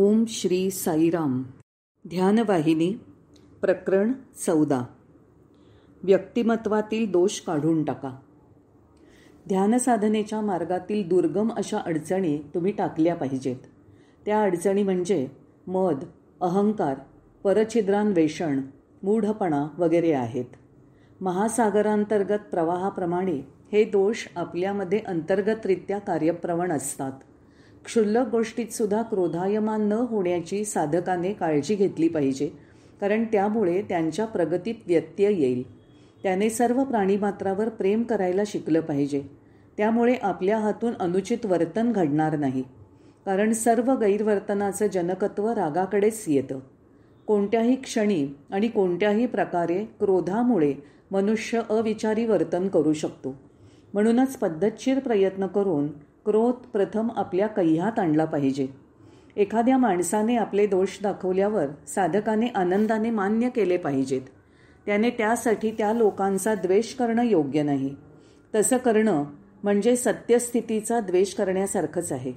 ओम श्री साईराम ध्यानवाहिनी प्रकरण चौदा व्यक्तिमत्वातील दोष काढून टाका ध्यानसाधनेच्या मार्गातील दुर्गम अशा अडचणी तुम्ही टाकल्या पाहिजेत त्या अडचणी म्हणजे मद अहंकार परछिद्रान्वेषण मूढपणा वगैरे आहेत महासागरांतर्गत प्रवाहाप्रमाणे हे दोष आपल्यामध्ये अंतर्गतरित्या कार्यप्रवण असतात क्षुल्लक गोष्टीत सुद्धा क्रोधायमान न होण्याची साधकाने काळजी घेतली पाहिजे कारण त्यामुळे त्यांच्या प्रगतीत व्यत्यय येईल त्याने सर्व प्राणीमात्रावर प्रेम करायला शिकलं पाहिजे त्यामुळे आपल्या हातून अनुचित वर्तन घडणार नाही कारण सर्व गैरवर्तनाचं जनकत्व रागाकडेच येतं कोणत्याही क्षणी आणि कोणत्याही प्रकारे क्रोधामुळे मनुष्य अविचारी वर्तन करू शकतो म्हणूनच पद्धतशीर प्रयत्न करून क्रोध प्रथम आपल्या कह्यात आणला पाहिजे एखाद्या माणसाने आपले दोष दाखवल्यावर साधकाने आनंदाने मान्य केले पाहिजेत त्याने त्यासाठी त्या लोकांचा द्वेष करणं योग्य नाही तसं करणं म्हणजे सत्यस्थितीचा द्वेष करण्यासारखंच आहे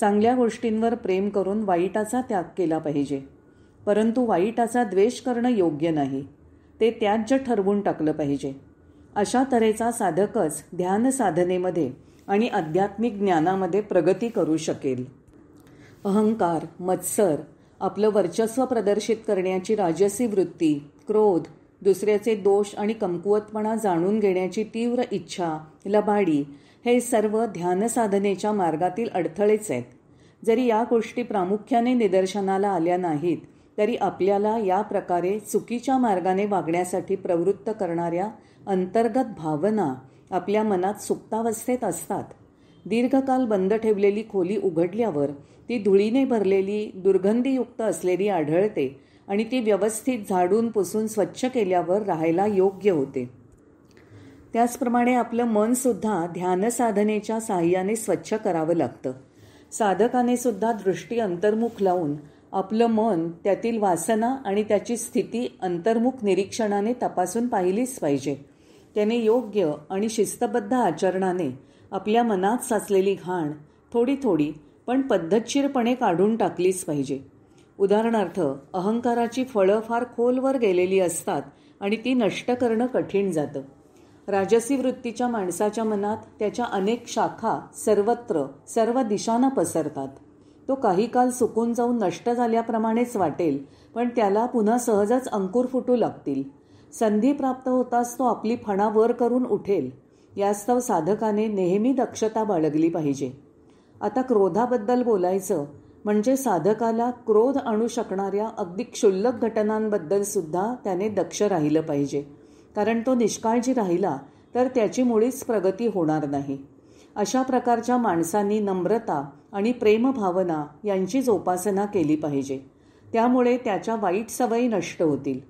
चांगल्या गोष्टींवर प्रेम करून वाईटाचा त्याग केला पाहिजे परंतु वाईटाचा द्वेष करणं योग्य नाही ते त्याज्य ठरवून टाकलं पाहिजे अशा तऱ्हेचा साधकच ध्यान साधनेमध्ये आणि आध्यात्मिक ज्ञानामध्ये प्रगती करू शकेल अहंकार मत्सर आपलं वर्चस्व प्रदर्शित करण्याची राजसी वृत्ती क्रोध दुसऱ्याचे दोष आणि कमकुवतपणा जाणून घेण्याची तीव्र इच्छा लबाडी हे सर्व ध्यानसाधनेच्या मार्गातील अडथळेच आहेत जरी या गोष्टी प्रामुख्याने निदर्शनाला आल्या नाहीत तरी आपल्याला या प्रकारे चुकीच्या मार्गाने वागण्यासाठी प्रवृत्त करणाऱ्या अंतर्गत भावना आपल्या मनात सुप्तावस्थेत असतात दीर्घकाल बंद ठेवलेली खोली उघडल्यावर ती धुळीने भरलेली दुर्गंधीयुक्त असलेली आढळते आणि ती व्यवस्थित झाडून पुसून स्वच्छ केल्यावर राहायला योग्य होते त्याचप्रमाणे आपलं मनसुद्धा ध्यानसाधनेच्या साह्याने स्वच्छ करावं लागतं साधकाने सुद्धा दृष्टी अंतर्मुख लावून आपलं मन त्यातील वासना आणि त्याची स्थिती अंतर्मुख निरीक्षणाने तपासून पाहिलीच पाहिजे त्याने योग्य आणि शिस्तबद्ध आचरणाने आपल्या मनात साचलेली घाण थोडी थोडी पण पद्धतशीरपणे काढून टाकलीच पाहिजे उदाहरणार्थ अहंकाराची फळं फार खोलवर गेलेली असतात आणि ती नष्ट करणं कठीण जातं राजसी वृत्तीच्या माणसाच्या मनात त्याच्या अनेक शाखा सर्वत्र सर्व दिशांना पसरतात तो काही काल सुकून जाऊन नष्ट झाल्याप्रमाणेच वाटेल पण त्याला पुन्हा सहजच अंकुर फुटू लागतील संधी प्राप्त होताच तो आपली फणा वर करून उठेल यास्तव साधकाने नेहमी दक्षता बाळगली पाहिजे आता क्रोधाबद्दल बोलायचं म्हणजे साधकाला क्रोध आणू शकणाऱ्या अगदी क्षुल्लक घटनांबद्दल सुद्धा त्याने दक्ष राहिलं पाहिजे कारण तो निष्काळजी राहिला तर त्याची मुळीच प्रगती होणार नाही अशा प्रकारच्या माणसांनी नम्रता आणि प्रेमभावना यांची जोपासना केली पाहिजे त्यामुळे त्याच्या वाईट सवयी नष्ट होतील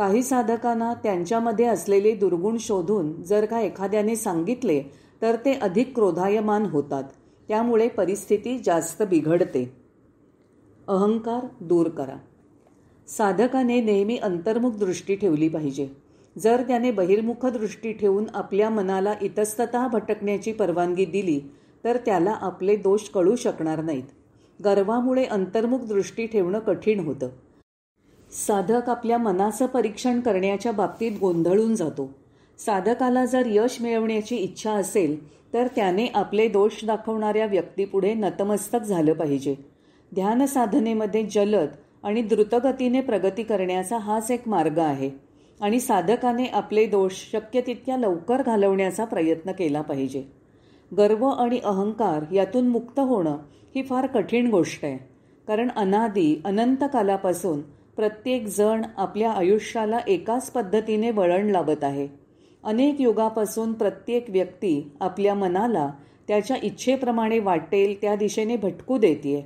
काही साधकांना त्यांच्यामध्ये असलेले दुर्गुण शोधून जर का एखाद्याने सांगितले तर ते अधिक क्रोधायमान होतात त्यामुळे परिस्थिती जास्त बिघडते अहंकार दूर करा साधकाने नेहमी अंतर्मुख दृष्टी ठेवली पाहिजे जर त्याने बहिर्मुख दृष्टी ठेवून आपल्या मनाला इतस्ततः भटकण्याची परवानगी दिली तर त्याला आपले दोष कळू शकणार नाहीत गर्वामुळे अंतर्मुख दृष्टी ठेवणं कठीण होतं साधक आपल्या मनाचं परीक्षण करण्याच्या बाबतीत गोंधळून जातो साधकाला जर यश मिळवण्याची इच्छा असेल तर त्याने आपले दोष दाखवणाऱ्या व्यक्तीपुढे नतमस्तक झालं पाहिजे ध्यान साधनेमध्ये जलद आणि द्रुतगतीने प्रगती करण्याचा हाच एक मार्ग आहे आणि साधकाने आपले दोष शक्य तितक्या लवकर घालवण्याचा प्रयत्न केला पाहिजे गर्व आणि अहंकार यातून मुक्त होणं ही फार कठीण गोष्ट आहे कारण अनादी अनंत कालापासून प्रत्येक जण आपल्या आयुष्याला एकाच पद्धतीने वळण लावत आहे अनेक युगापासून प्रत्येक व्यक्ती आपल्या मनाला त्याच्या इच्छेप्रमाणे वाटेल त्या दिशेने भटकू देते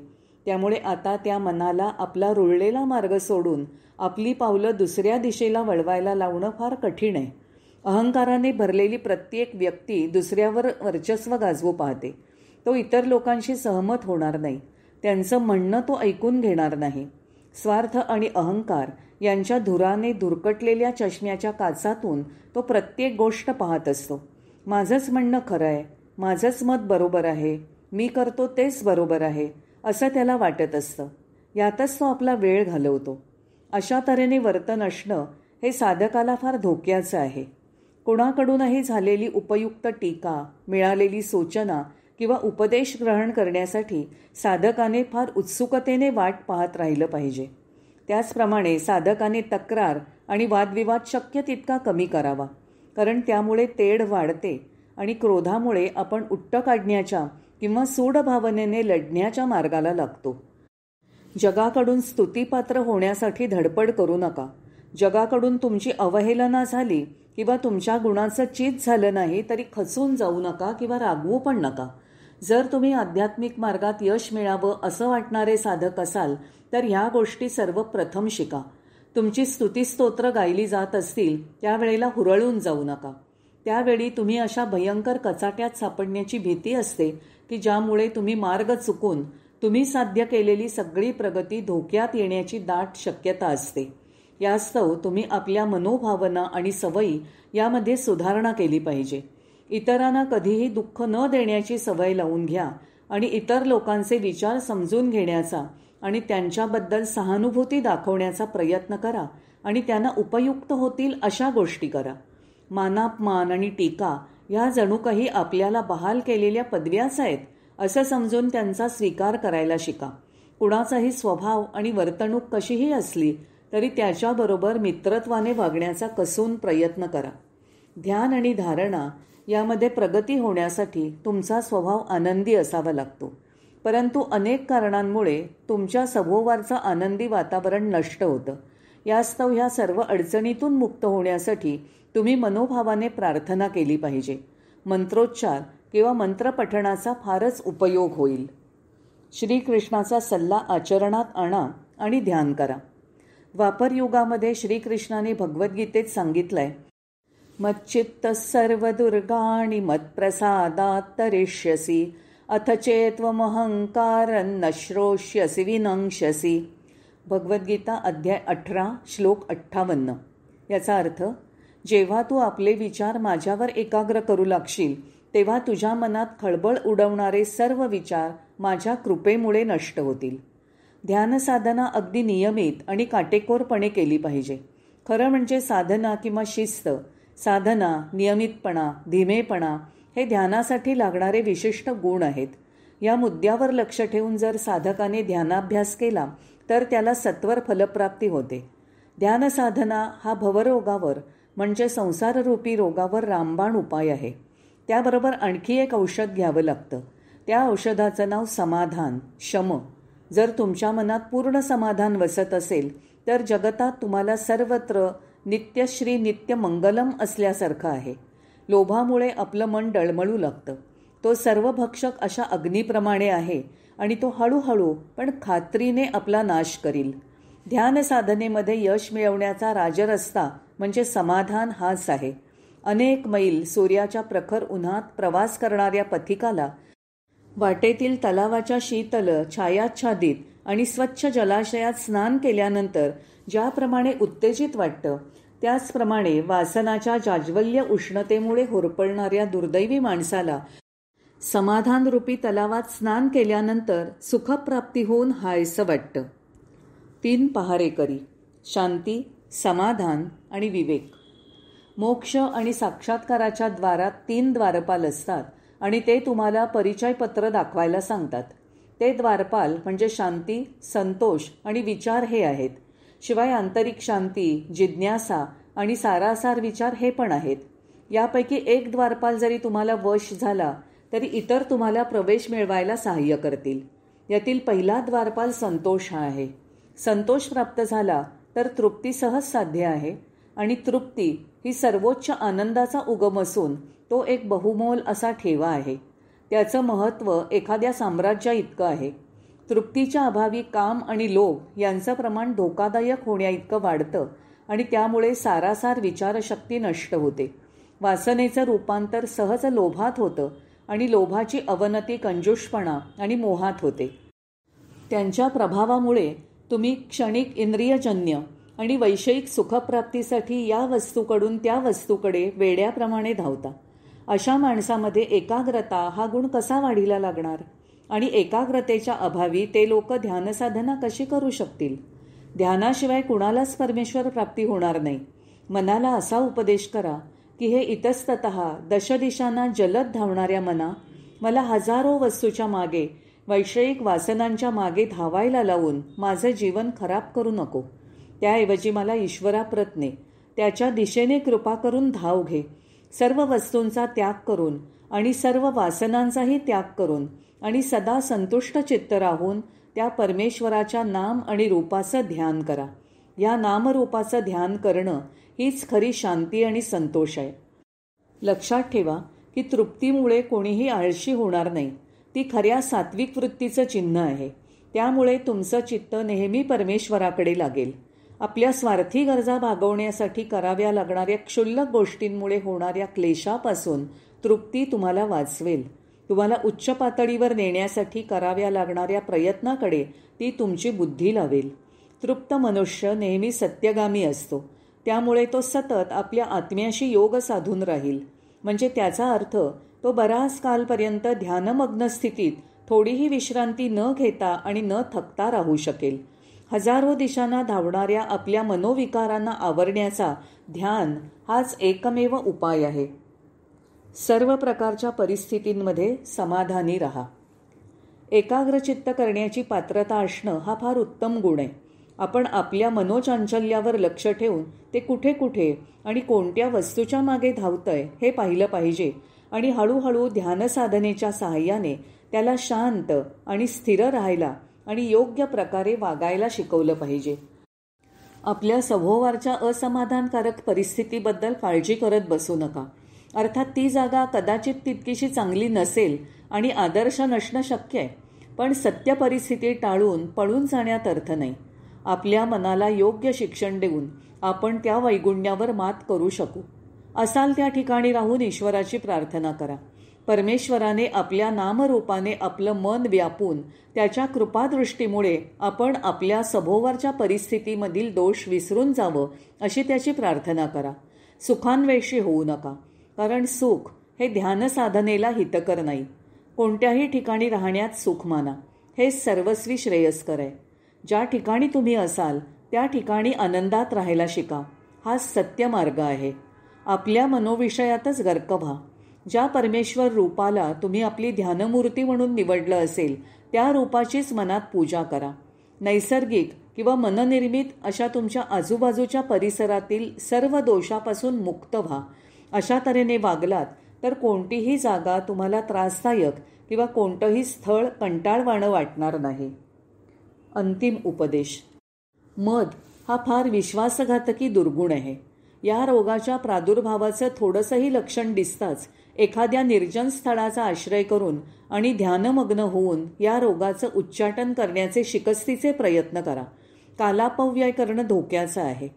त्यामुळे आता त्या मनाला आपला रुळलेला मार्ग सोडून आपली पावलं दुसऱ्या दिशेला वळवायला लावणं फार कठीण आहे अहंकाराने भरलेली प्रत्येक व्यक्ती दुसऱ्यावर वर्चस्व गाजवू पाहते तो इतर लोकांशी सहमत होणार नाही त्यांचं म्हणणं तो ऐकून घेणार नाही स्वार्थ आणि अहंकार यांच्या धुराने धुरकटलेल्या चष्म्याच्या काचातून तो प्रत्येक गोष्ट पाहत असतो माझंच म्हणणं खरं आहे माझंच मत बरोबर आहे मी करतो तेच बरोबर आहे असं त्याला वाटत असतं यातच तो आपला वेळ घालवतो अशा तऱ्हेने वर्तन असणं हे साधकाला फार धोक्याचं आहे कोणाकडूनही झालेली उपयुक्त टीका मिळालेली सूचना किंवा उपदेश ग्रहण करण्यासाठी साधकाने फार उत्सुकतेने वाट पाहत राहिलं पाहिजे त्याचप्रमाणे साधकाने तक्रार आणि वादविवाद शक्य तितका कमी करावा कारण त्यामुळे तेढ वाढते आणि क्रोधामुळे आपण उट्ट काढण्याच्या किंवा सूडभावनेने लढण्याच्या मार्गाला लागतो जगाकडून स्तुतीपात्र होण्यासाठी धडपड करू नका जगाकडून तुमची अवहेलना झाली किंवा तुमच्या गुणाचं चीज झालं नाही तरी खचून जाऊ नका किंवा रागवू पण नका जर तुम्ही आध्यात्मिक मार्गात यश मिळावं असं वाटणारे साधक असाल तर ह्या गोष्टी सर्वप्रथम शिका तुमची स्तुतीस्तोत्र गायली जात असतील त्यावेळेला हुरळून जाऊ नका त्यावेळी तुम्ही अशा भयंकर कचाट्यात सापडण्याची भीती असते की ज्यामुळे तुम्ही मार्ग चुकून तुम्ही साध्य केलेली सगळी प्रगती धोक्यात येण्याची दाट शक्यता असते यास्तव तुम्ही आपल्या मनोभावना आणि सवयी यामध्ये सुधारणा केली पाहिजे इतरांना कधीही दुःख न देण्याची सवय लावून घ्या आणि इतर लोकांचे विचार समजून घेण्याचा आणि त्यांच्याबद्दल सहानुभूती दाखवण्याचा प्रयत्न करा आणि त्यांना उपयुक्त होतील अशा गोष्टी करा मानापमान आणि टीका या जणू काही आपल्याला बहाल केलेल्या पदव्याच आहेत असं समजून त्यांचा स्वीकार करायला शिका कुणाचाही स्वभाव आणि वर्तणूक कशीही असली तरी त्याच्याबरोबर मित्रत्वाने वागण्याचा कसून प्रयत्न करा ध्यान आणि धारणा यामध्ये प्रगती होण्यासाठी तुमचा स्वभाव आनंदी असावा लागतो परंतु अनेक कारणांमुळे तुमच्या सभोवारचं आनंदी वातावरण नष्ट होतं यास्तव ह्या सर्व अडचणीतून मुक्त होण्यासाठी तुम्ही मनोभावाने प्रार्थना केली पाहिजे मंत्रोच्चार किंवा मंत्रपठणाचा फारच उपयोग होईल श्रीकृष्णाचा सल्ला आचरणात आणा आणि ध्यान करा वापरयुगामध्ये श्रीकृष्णाने भगवद्गीतेत सांगितलं आहे मच्चित्तः सर्वदुर्गाणि मत्प्रसादात् तरिष्यसि अथ चेत्त्वमहङ्कारन्न श्रोष्यसि विनंशसि भगवद्गीता अध्याय अठरा श्लोक अठ्ठावन्न याचा अर्थ जेव्हा तू आपले विचार माझ्यावर एकाग्र करू लागशील तेव्हा तुझ्या मनात खळबळ उडवणारे सर्व विचार माझ्या कृपेमुळे नष्ट होतील ध्यानसाधना अगदी नियमित आणि काटेकोरपणे केली पाहिजे खरं म्हणजे साधना किंवा शिस्त साधना नियमितपणा धीमेपणा हे ध्यानासाठी लागणारे विशिष्ट गुण आहेत या मुद्द्यावर लक्ष ठेवून जर साधकाने ध्यानाभ्यास केला तर त्याला सत्वर फलप्राप्ती होते ध्यानसाधना हा भवरोगावर म्हणजे संसाररूपी रोगावर रामबाण उपाय आहे त्याबरोबर आणखी एक औषध घ्यावं लागतं त्या औषधाचं नाव समाधान शम जर तुमच्या मनात पूर्ण समाधान वसत असेल तर जगतात तुम्हाला सर्वत्र नित्यश्री नित्य मंगलम असल्यासारखं आहे लोभामुळे आपलं मन डळमळू लागतं तो सर्वभक्षक अशा अग्नीप्रमाणे आहे आणि तो हळूहळू पण खात्रीने आपला नाश करील ध्यान साधनेमध्ये यश मिळवण्याचा राजरस्ता म्हणजे समाधान हाच आहे अनेक मैल सूर्याच्या प्रखर उन्हात प्रवास करणाऱ्या पथिकाला वाटेतील तलावाच्या शीतल छायाच्छादित आणि स्वच्छ जलाशयात स्नान केल्यानंतर ज्याप्रमाणे उत्तेजित वाटतं त्याचप्रमाणे वासनाच्या जाज्वल्य उष्णतेमुळे होरपळणाऱ्या दुर्दैवी माणसाला समाधानरूपी तलावात स्नान केल्यानंतर सुखप्राप्ती होऊन हायसं वाटतं तीन पहारेकरी शांती समाधान आणि विवेक मोक्ष आणि साक्षात्काराच्या द्वारात तीन द्वारपाल असतात आणि ते तुम्हाला परिचयपत्र दाखवायला सांगतात ते द्वारपाल म्हणजे शांती संतोष आणि विचार हे आहेत शिवाय आंतरिक शांती जिज्ञासा आणि सारासार विचार हे पण आहेत यापैकी एक द्वारपाल जरी तुम्हाला वश झाला तरी इतर तुम्हाला प्रवेश मिळवायला सहाय्य करतील यातील पहिला द्वारपाल संतोष हा आहे संतोष प्राप्त झाला तर तृप्ती सहज साध्य आहे आणि तृप्ती ही सर्वोच्च आनंदाचा उगम असून तो एक बहुमोल असा ठेवा आहे त्याचं महत्त्व एखाद्या साम्राज्या इतकं आहे तृप्तीच्या अभावी काम आणि लोभ यांचं प्रमाण धोकादायक होण्याइतकं वाढतं आणि त्यामुळे सारासार विचारशक्ती नष्ट होते वासनेचं रूपांतर सहज लोभात होतं आणि लोभाची अवनती कंजूषपणा आणि मोहात होते त्यांच्या प्रभावामुळे तुम्ही क्षणिक इंद्रियजन्य आणि वैषयिक सुखप्राप्तीसाठी या वस्तूकडून त्या वस्तूकडे वेड्याप्रमाणे धावता अशा माणसामध्ये एकाग्रता हा गुण कसा वाढीला लागणार आणि एकाग्रतेच्या अभावी ते लोक ध्यानसाधना कशी करू शकतील ध्यानाशिवाय कुणालाच परमेश्वर प्राप्ती होणार नाही मनाला असा उपदेश करा की हे इतस्तत दशदिशांना जलद धावणाऱ्या मना मला हजारो वस्तूच्या मागे वैषयिक वासनांच्या मागे धावायला लावून माझं जीवन खराब करू नको त्याऐवजी मला ईश्वराप्रतने त्याच्या दिशेने कृपा करून धाव घे सर्व वस्तूंचा त्याग करून आणि सर्व वासनांचाही त्याग करून आणि सदा संतुष्ट चित्त राहून त्या परमेश्वराच्या नाम आणि रूपाचं ध्यान करा या नामरूपाचं ध्यान करणं हीच खरी शांती आणि संतोष आहे लक्षात ठेवा की तृप्तीमुळे कोणीही आळशी होणार नाही ती खऱ्या सात्विक वृत्तीचं चिन्ह आहे त्यामुळे तुमचं चित्त नेहमी परमेश्वराकडे लागेल आपल्या स्वार्थी गरजा भागवण्यासाठी कराव्या लागणाऱ्या क्षुल्लक गोष्टींमुळे होणाऱ्या क्लेशापासून तृप्ती तुम्हाला वाचवेल तुम्हाला उच्च पातळीवर नेण्यासाठी कराव्या लागणाऱ्या प्रयत्नाकडे ती तुमची बुद्धी लावेल तृप्त मनुष्य नेहमी सत्यगामी असतो त्यामुळे तो सतत आपल्या आत्म्याशी योग साधून राहील म्हणजे त्याचा अर्थ तो बराच कालपर्यंत ध्यानमग्न स्थितीत थोडीही विश्रांती न घेता आणि न थकता राहू शकेल हजारो दिशांना धावणाऱ्या आपल्या मनोविकारांना आवरण्याचा ध्यान हाच एकमेव उपाय आहे सर्व प्रकारच्या परिस्थितींमध्ये समाधानी राहा एकाग्रचित्त करण्याची पात्रता असणं हा फार उत्तम गुण आहे आपण आपल्या मनोचांचल्यावर लक्ष ठेवून ते कुठे कुठे आणि कोणत्या वस्तूच्या मागे धावतंय हे पाहिलं पाहिजे आणि हळूहळू ध्यानसाधनेच्या सहाय्याने त्याला शांत आणि स्थिर राहायला आणि योग्य प्रकारे वागायला शिकवलं पाहिजे आपल्या सभोवारच्या असमाधानकारक परिस्थितीबद्दल काळजी करत बसू नका अर्थात ती जागा कदाचित तितकीशी चांगली नसेल आणि आदर्श नसणं शक्य आहे पण सत्य परिस्थिती टाळून पळून जाण्यात अर्थ नाही आपल्या मनाला योग्य शिक्षण देऊन आपण त्या वैगुण्यावर मात करू शकू असाल त्या ठिकाणी राहून ईश्वराची प्रार्थना करा परमेश्वराने आपल्या नामरूपाने आपलं मन व्यापून त्याच्या कृपादृष्टीमुळे आपण आपल्या सभोवरच्या परिस्थितीमधील दोष विसरून जावं अशी त्याची प्रार्थना करा सुखान्वेषी होऊ नका कारण सुख हे ध्यानसाधनेला हितकर नाही कोणत्याही ठिकाणी राहण्यात सुख माना हे सर्वस्वी श्रेयस्कर आहे ज्या ठिकाणी तुम्ही असाल त्या ठिकाणी आनंदात राहायला शिका हा सत्य मार्ग आहे आपल्या मनोविषयातच गर्क व्हा ज्या परमेश्वर रूपाला तुम्ही आपली ध्यानमूर्ती म्हणून निवडलं असेल त्या रूपाचीच मनात पूजा करा नैसर्गिक किंवा मननिर्मित अशा तुमच्या आजूबाजूच्या परिसरातील सर्व दोषापासून मुक्त व्हा अशा तऱ्हेने वागलात तर कोणतीही जागा तुम्हाला त्रासदायक किंवा कोणतंही स्थळ कंटाळवाणं वाटणार नाही अंतिम उपदेश मध हा फार विश्वासघातकी दुर्गुण आहे या रोगाच्या प्रादुर्भावाचं थोडंसंही लक्षण दिसताच एखाद्या निर्जन स्थळाचा आश्रय करून आणि ध्यानमग्न होऊन या रोगाचं उच्चाटन करण्याचे शिकस्तीचे प्रयत्न करा कालापव्यय करणं धोक्याचं आहे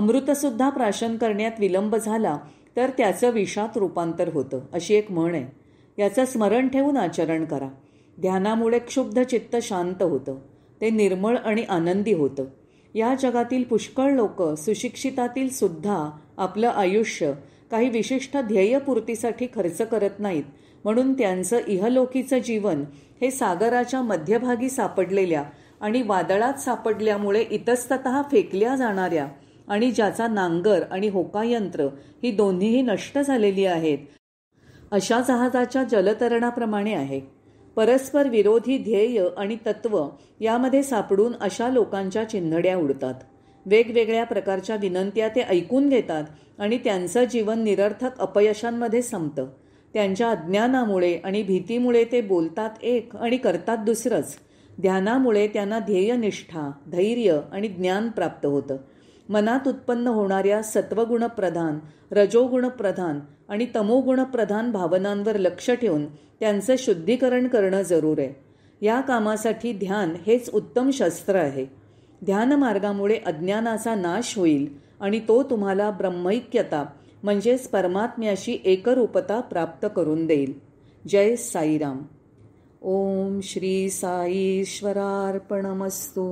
अमृतसुद्धा प्राशन करण्यात विलंब झाला तर त्याचं विषात रूपांतर होतं अशी एक म्हण आहे याचं स्मरण ठेवून आचरण करा ध्यानामुळे क्षुब्ध चित्त शांत होतं ते निर्मळ आणि आनंदी होतं या जगातील पुष्कळ लोक सुशिक्षितातील सुद्धा आपलं आयुष्य काही विशिष्ट ध्येयपूर्तीसाठी खर्च करत नाहीत म्हणून त्यांचं इहलोकीचं जीवन हे सागराच्या मध्यभागी सापडलेल्या आणि वादळात सापडल्यामुळे इतस्तत फेकल्या जाणाऱ्या आणि ज्याचा नांगर आणि होकायंत्र ही दोन्हीही नष्ट झालेली आहेत अशा जहाजाच्या जलतरणाप्रमाणे आहे परस्पर विरोधी ध्येय आणि तत्व यामध्ये सापडून अशा लोकांच्या चिन्हड्या उडतात वेगवेगळ्या प्रकारच्या विनंत्या ते ऐकून घेतात आणि त्यांचं जीवन निरर्थक अपयशांमध्ये संपतं त्यांच्या अज्ञानामुळे आणि भीतीमुळे ते बोलतात एक आणि करतात दुसरंच ध्यानामुळे त्यांना ध्येयनिष्ठा धैर्य आणि ज्ञान प्राप्त होतं मनात उत्पन्न होणाऱ्या सत्वगुणप्रधान रजोगुणप्रधान आणि तमोगुणप्रधान भावनांवर लक्ष ठेवून त्यांचं शुद्धीकरण करणं जरूर आहे या कामासाठी ध्यान हेच उत्तम शस्त्र आहे ध्यानमार्गामुळे अज्ञानाचा नाश होईल आणि तो तुम्हाला ब्रह्मैक्यता म्हणजेच परमात्म्याशी एकरूपता प्राप्त करून देईल जय साईराम ओम श्री साईश्वरार्पणमस्तू